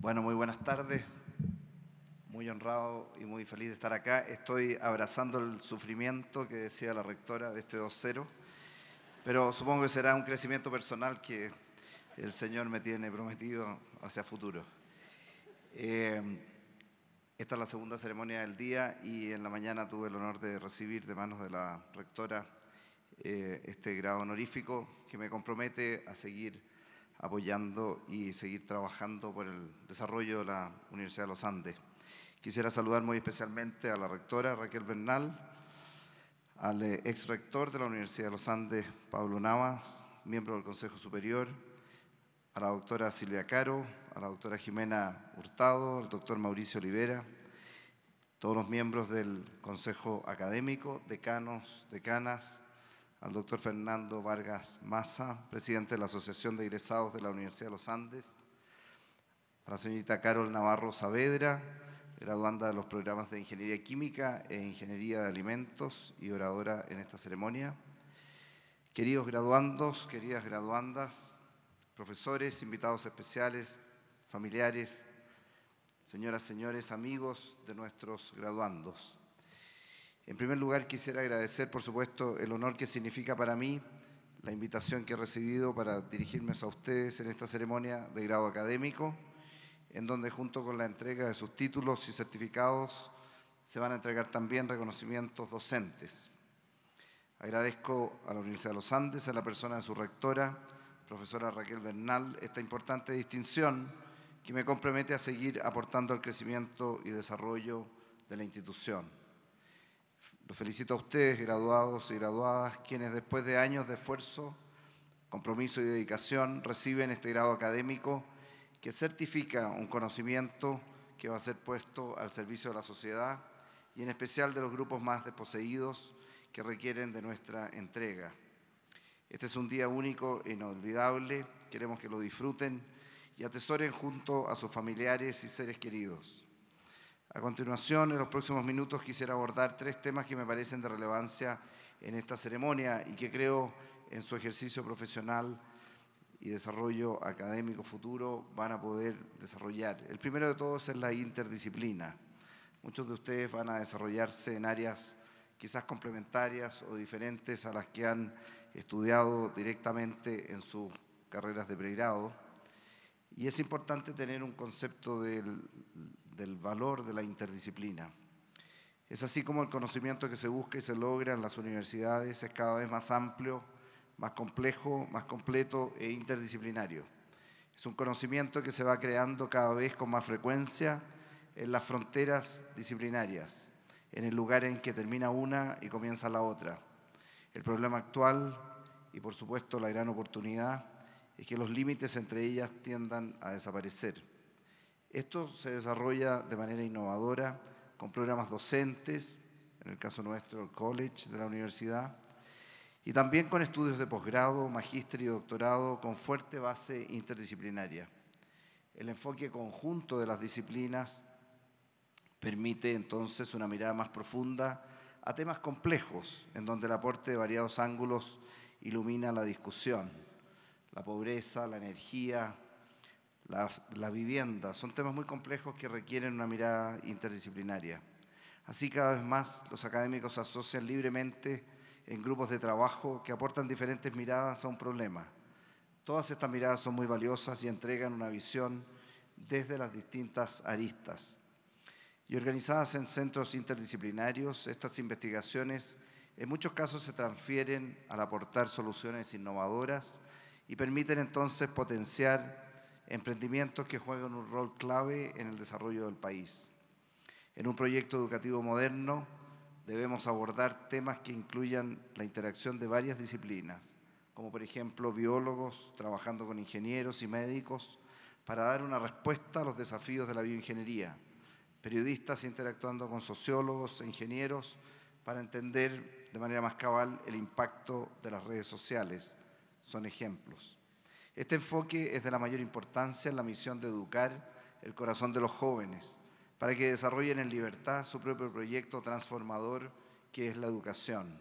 Bueno, muy buenas tardes. Muy honrado y muy feliz de estar acá. Estoy abrazando el sufrimiento que decía la rectora de este 2-0, pero supongo que será un crecimiento personal que el Señor me tiene prometido hacia futuro. Eh, esta es la segunda ceremonia del día y en la mañana tuve el honor de recibir de manos de la rectora eh, este grado honorífico que me compromete a seguir apoyando y seguir trabajando por el desarrollo de la Universidad de los Andes. Quisiera saludar muy especialmente a la rectora Raquel Bernal, al eh, ex rector de la Universidad de los Andes, Pablo Navas, miembro del Consejo Superior, a la doctora Silvia Caro, a la doctora Jimena Hurtado, al doctor Mauricio Olivera, todos los miembros del Consejo Académico, decanos, decanas, al doctor Fernando Vargas Maza, presidente de la Asociación de Egresados de la Universidad de los Andes, a la señorita Carol Navarro Saavedra, graduanda de los programas de Ingeniería Química e Ingeniería de Alimentos y oradora en esta ceremonia. Queridos graduandos, queridas graduandas, profesores, invitados especiales, familiares, señoras, señores, amigos de nuestros graduandos. En primer lugar, quisiera agradecer, por supuesto, el honor que significa para mí la invitación que he recibido para dirigirme a ustedes en esta ceremonia de grado académico, en donde junto con la entrega de sus títulos y certificados se van a entregar también reconocimientos docentes. Agradezco a la Universidad de los Andes, a la persona de su rectora, profesora Raquel Bernal, esta importante distinción que me compromete a seguir aportando al crecimiento y desarrollo de la institución. Los felicito a ustedes, graduados y graduadas, quienes después de años de esfuerzo, compromiso y dedicación reciben este grado académico que certifica un conocimiento que va a ser puesto al servicio de la sociedad y en especial de los grupos más desposeídos que requieren de nuestra entrega. Este es un día único e inolvidable, queremos que lo disfruten y atesoren junto a sus familiares y seres queridos. A continuación, en los próximos minutos quisiera abordar tres temas que me parecen de relevancia en esta ceremonia y que creo en su ejercicio profesional y desarrollo académico futuro van a poder desarrollar. El primero de todos es la interdisciplina. Muchos de ustedes van a desarrollarse en áreas quizás complementarias o diferentes a las que han estudiado directamente en sus carreras de pregrado. Y es importante tener un concepto del, del valor de la interdisciplina. Es así como el conocimiento que se busca y se logra en las universidades es cada vez más amplio, más complejo, más completo e interdisciplinario. Es un conocimiento que se va creando cada vez con más frecuencia en las fronteras disciplinarias, en el lugar en que termina una y comienza la otra. El problema actual y por supuesto la gran oportunidad es que los límites entre ellas tiendan a desaparecer. Esto se desarrolla de manera innovadora con programas docentes, en el caso nuestro el College de la universidad, y también con estudios de posgrado, magíster y doctorado con fuerte base interdisciplinaria. El enfoque conjunto de las disciplinas permite entonces una mirada más profunda a temas complejos, en donde el aporte de variados ángulos ilumina la discusión, la pobreza, la energía, la, vivienda, son temas muy complejos que requieren una mirada interdisciplinaria. Así cada vez más los académicos se asocian libremente en grupos de trabajo que aportan diferentes miradas a un problema. Todas estas miradas son muy valiosas y entregan una visión desde las distintas aristas. Y organizadas en centros interdisciplinarios, estas investigaciones en muchos casos se transfieren al aportar soluciones innovadoras y permiten entonces potenciar emprendimientos que juegan un rol clave en el desarrollo del país. En un proyecto educativo moderno debemos abordar temas que incluyan la interacción de varias disciplinas, como por ejemplo biólogos trabajando con ingenieros y médicos para dar una respuesta a los desafíos de la bioingeniería, periodistas interactuando con sociólogos e ingenieros para entender de manera más cabal el impacto de las redes sociales. Son ejemplos. Este enfoque es de la mayor importancia en la misión de educar el corazón de los jóvenes para que desarrollen en libertad su propio proyecto transformador que es la educación.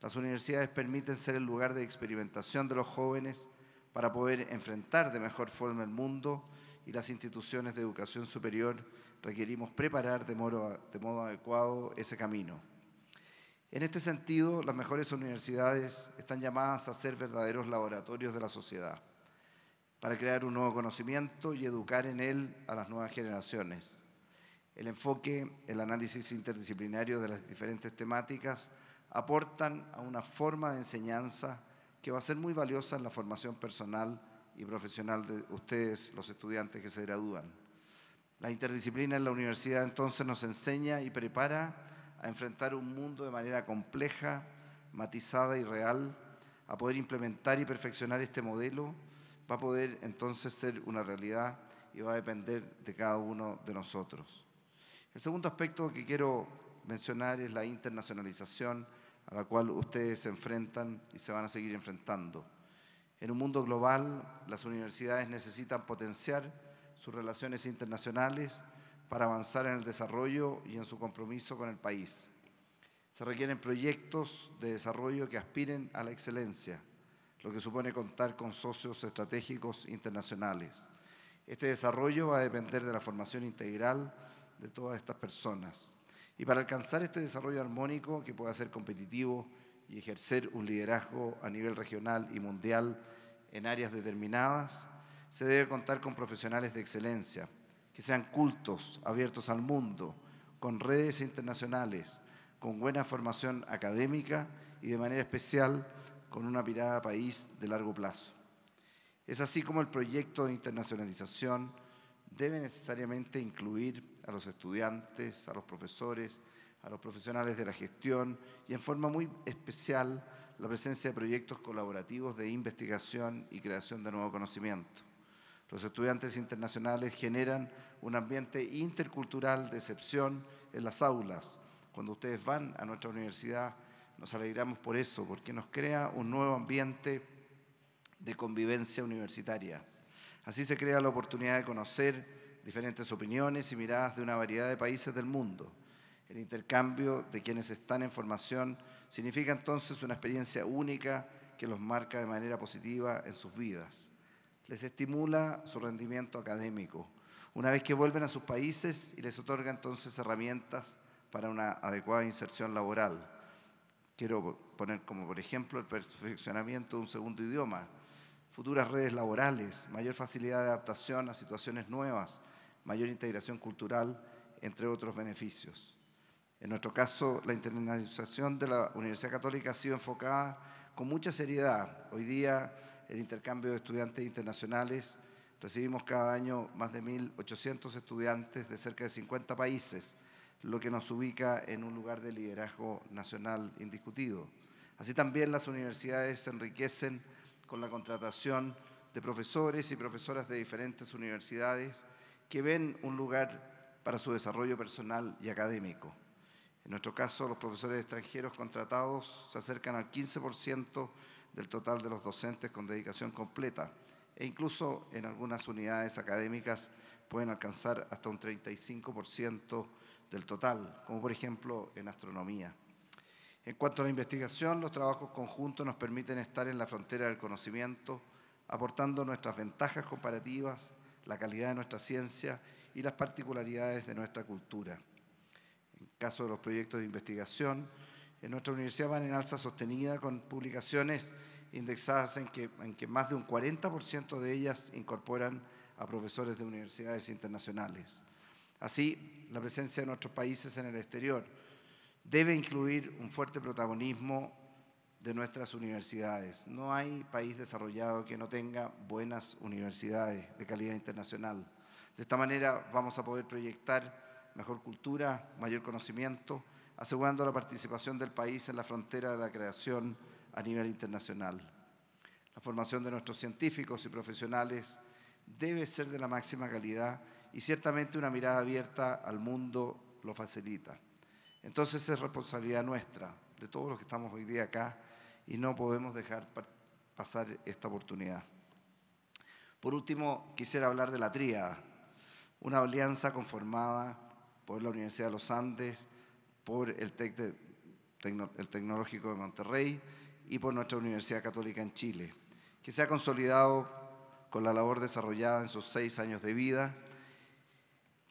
Las universidades permiten ser el lugar de experimentación de los jóvenes para poder enfrentar de mejor forma el mundo y las instituciones de educación superior requerimos preparar de modo, adecuado ese camino. En este sentido, las mejores universidades están llamadas a ser verdaderos laboratorios de la sociedad para crear un nuevo conocimiento y educar en él a las nuevas generaciones. El enfoque, el análisis interdisciplinario de las diferentes temáticas aportan a una forma de enseñanza que va a ser muy valiosa en la formación personal y profesional de ustedes, los estudiantes que se gradúan. La interdisciplina en la universidad entonces nos enseña y prepara a enfrentar un mundo de manera compleja, matizada y real, a poder implementar y perfeccionar este modelo va a poder entonces ser una realidad y va a depender de cada uno de nosotros. El segundo aspecto que quiero mencionar es la internacionalización a la cual ustedes se enfrentan y se van a seguir enfrentando. En un mundo global, las universidades necesitan potenciar sus relaciones internacionales para avanzar en el desarrollo y en su compromiso con el país. Se requieren proyectos de desarrollo que aspiren a la excelencia lo que supone contar con socios estratégicos internacionales. Este desarrollo va a depender de la formación integral de todas estas personas. Y para alcanzar este desarrollo armónico que pueda ser competitivo y ejercer un liderazgo a nivel regional y mundial en áreas determinadas, se debe contar con profesionales de excelencia, que sean cultos, abiertos al mundo, con redes internacionales, con buena formación académica y de manera especial con una mirada país de largo plazo. Es así como el proyecto de internacionalización debe necesariamente incluir a los estudiantes, a los profesores, a los profesionales de la gestión y en forma muy especial la presencia de proyectos colaborativos de investigación y creación de nuevo conocimiento. Los estudiantes internacionales generan un ambiente intercultural de excepción en las aulas. Cuando ustedes van a nuestra universidad, nos alegramos por eso, porque nos crea un nuevo ambiente de convivencia universitaria. Así se crea la oportunidad de conocer diferentes opiniones y miradas de una variedad de países del mundo. El intercambio de quienes están en formación significa entonces una experiencia única que los marca de manera positiva en sus vidas. Les estimula su rendimiento académico, una vez que vuelven a sus países y les otorga entonces herramientas para una adecuada inserción laboral. Quiero poner como por ejemplo el perfeccionamiento de un segundo idioma, futuras redes laborales, mayor facilidad de adaptación a situaciones nuevas, mayor integración cultural, entre otros beneficios. En nuestro caso, la internacionalización de la Universidad Católica ha sido enfocada con mucha seriedad. Hoy día, el intercambio de estudiantes internacionales, recibimos cada año más de 1.800 estudiantes de cerca de 50 países, lo que nos ubica en un lugar de liderazgo nacional indiscutido. Así también las universidades se enriquecen con la contratación de profesores y profesoras de diferentes universidades que ven un lugar para su desarrollo personal y académico. En nuestro caso, los profesores extranjeros contratados se acercan al 15% del total de los docentes con dedicación completa e incluso en algunas unidades académicas pueden alcanzar hasta un 35% del total, como por ejemplo en astronomía. En cuanto a la investigación, los trabajos conjuntos nos permiten estar en la frontera del conocimiento, aportando nuestras ventajas comparativas, la calidad de nuestra ciencia y las particularidades de nuestra cultura. En caso de los proyectos de investigación, en nuestra universidad van en alza sostenida con publicaciones indexadas en que, en que más de un 40% de ellas incorporan a profesores de universidades internacionales. Así, la presencia de nuestros países en el exterior debe incluir un fuerte protagonismo de nuestras universidades. No hay país desarrollado que no tenga buenas universidades de calidad internacional. De esta manera vamos a poder proyectar mejor cultura, mayor conocimiento, asegurando la participación del país en la frontera de la creación a nivel internacional. La formación de nuestros científicos y profesionales debe ser de la máxima calidad y ciertamente una mirada abierta al mundo lo facilita. Entonces es responsabilidad nuestra, de todos los que estamos hoy día acá, y no podemos dejar pasar esta oportunidad. Por último, quisiera hablar de la tríada, una alianza conformada por la Universidad de los Andes, por el, el Tecnológico de Monterrey y por nuestra Universidad Católica en Chile, que se ha consolidado con la labor desarrollada en sus seis años de vida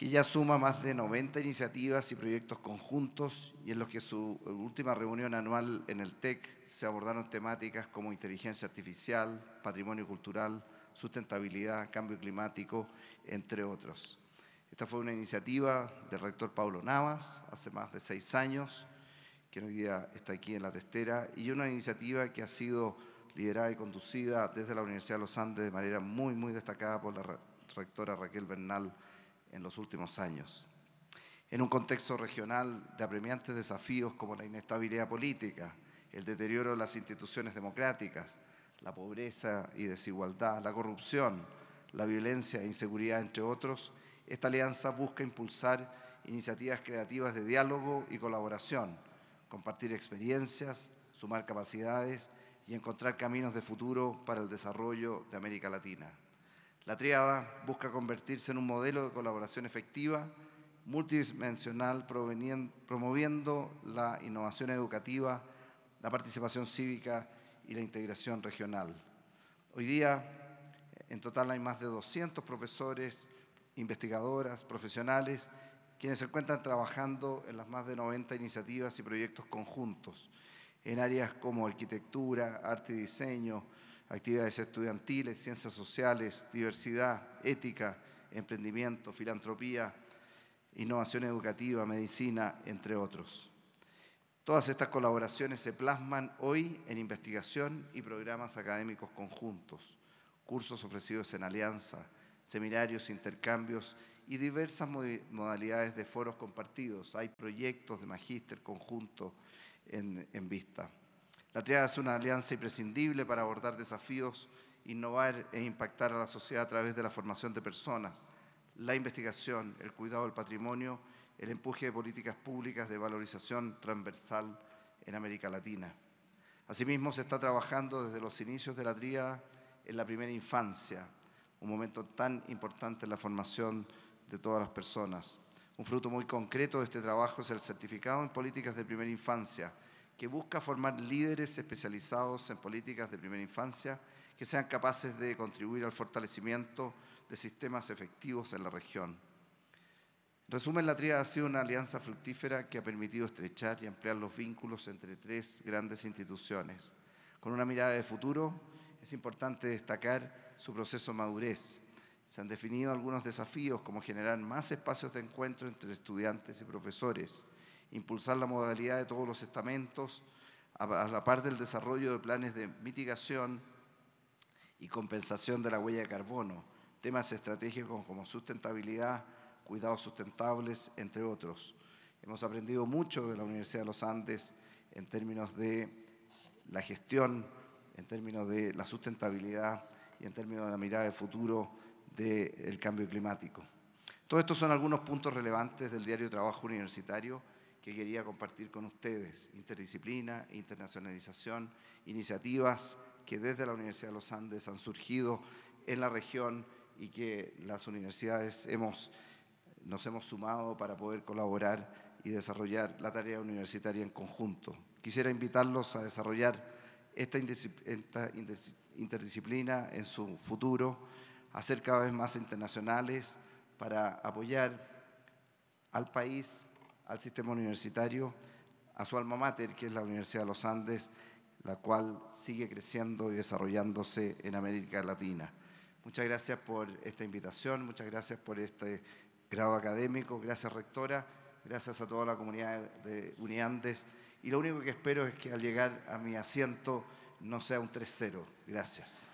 que ya suma más de 90 iniciativas y proyectos conjuntos y en los que su última reunión anual en el TEC se abordaron temáticas como inteligencia artificial, patrimonio cultural, sustentabilidad, cambio climático, entre otros. Esta fue una iniciativa del rector Pablo Navas hace más de seis años, que hoy día está aquí en la testera, y una iniciativa que ha sido liderada y conducida desde la Universidad de los Andes de manera muy, muy destacada por la rectora Raquel Bernal en los últimos años. En un contexto regional de apremiantes desafíos como la inestabilidad política, el deterioro de las instituciones democráticas, la pobreza y desigualdad, la corrupción, la violencia e inseguridad, entre otros, esta alianza busca impulsar iniciativas creativas de diálogo y colaboración, compartir experiencias, sumar capacidades y encontrar caminos de futuro para el desarrollo de América Latina. La triada busca convertirse en un modelo de colaboración efectiva, multidimensional, promoviendo la innovación educativa, la participación cívica y la integración regional. Hoy día, en total, hay más de 200 profesores, investigadoras, profesionales, quienes se encuentran trabajando en las más de 90 iniciativas y proyectos conjuntos, en áreas como arquitectura, arte y diseño, actividades estudiantiles, ciencias sociales, diversidad, ética, emprendimiento, filantropía, innovación educativa, medicina, entre otros. Todas estas colaboraciones se plasman hoy en investigación y programas académicos conjuntos, cursos ofrecidos en alianza, seminarios, intercambios y diversas modalidades de foros compartidos. Hay proyectos de magíster conjunto en, en vista. La triada es una alianza imprescindible para abordar desafíos, innovar e impactar a la sociedad a través de la formación de personas, la investigación, el cuidado del patrimonio, el empuje de políticas públicas de valorización transversal en América Latina. Asimismo, se está trabajando desde los inicios de la tríada en la primera infancia, un momento tan importante en la formación de todas las personas. Un fruto muy concreto de este trabajo es el certificado en políticas de primera infancia, que busca formar líderes especializados en políticas de primera infancia que sean capaces de contribuir al fortalecimiento de sistemas efectivos en la región. En resumen, la tríada ha sido una alianza fructífera que ha permitido estrechar y ampliar los vínculos entre tres grandes instituciones. Con una mirada de futuro, es importante destacar su proceso madurez. Se han definido algunos desafíos como generar más espacios de encuentro entre estudiantes y profesores, impulsar la modalidad de todos los estamentos, a la par del desarrollo de planes de mitigación y compensación de la huella de carbono, temas estratégicos como sustentabilidad, cuidados sustentables, entre otros. Hemos aprendido mucho de la Universidad de los Andes en términos de la gestión, en términos de la sustentabilidad y en términos de la mirada de futuro del cambio climático. Todos estos son algunos puntos relevantes del diario trabajo universitario que quería compartir con ustedes, interdisciplina, internacionalización, iniciativas que desde la Universidad de los Andes han surgido en la región y que las universidades hemos, nos hemos sumado para poder colaborar y desarrollar la tarea universitaria en conjunto. Quisiera invitarlos a desarrollar esta, interdisciplina en su futuro, a ser cada vez más internacionales para apoyar al país al sistema universitario, a su alma mater, que es la Universidad de los Andes, la cual sigue creciendo y desarrollándose en América Latina. Muchas gracias por esta invitación, muchas gracias por este grado académico, gracias rectora, gracias a toda la comunidad de Uniandes y lo único que espero es que al llegar a mi asiento no sea un 3-0. Gracias.